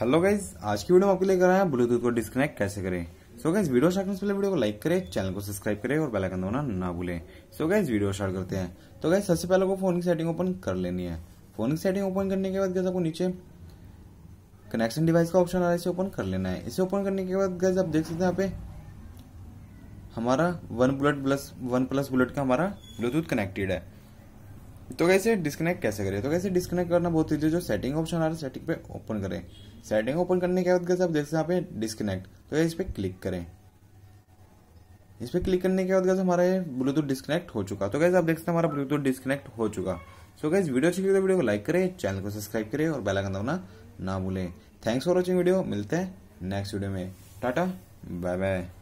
hello guys आज की video में आपके लिए कर रहा है ब्लूटूथ को डिस्कनेक्ट कैसे करें सो गाइज वीडियो स्टार्ट करने से पहले वीडियो को लाइक करें चैनल को सब्सक्राइब करें और बेल आइकन दबाना ना भूलें सो गाइज वीडियो स्टार्ट करते हैं तो गाइज सबसे पहले आपको फोन की सेटिंग ओपन कर लेनी है फोन की सेटिंग ओपन करने के बाद गैस आपको नीचे कनेक्शन डिवाइस का ऑप्शन आ रहा है इसे ओपन कर लेना है इसे ओपन करने के बाद गैस आप देख सकते हैं यहाँ पे हमारा one bullet plus one plus bullet का हमारा ब्लूटूथ कनेक्टेड है तो कैसे डिस्कनेक्ट कैसे करें तो कैसे डिस्कनेक्ट करना बहुत ईजी जो सेटिंग ऑप्शन आ रहा है सेटिंग पे ओपन करें सेटिंग ओपन करने के बाद कैसे आप देख सकते हैं पे डिस्कनेक्ट तो इस पर क्लिक करें इस पर क्लिक करने के बाद कैसे हमारा ये ब्लूटूथ डिस्कनेक्ट हो चुका तो कैसे आप देख सकते हैं हमारा ब्लूटूथ डिस्कनेक्ट हो चुका सो कैसे वीडियो अच्छी तो वीडियो को लाइक करें चैनल को सब्सक्राइब करें और बेल आइकन दबाना ना भूलें थैंक्स फॉर वॉचिंग वीडियो मिलते हैं नेक्स्ट वीडियो में टाटा बाय बाय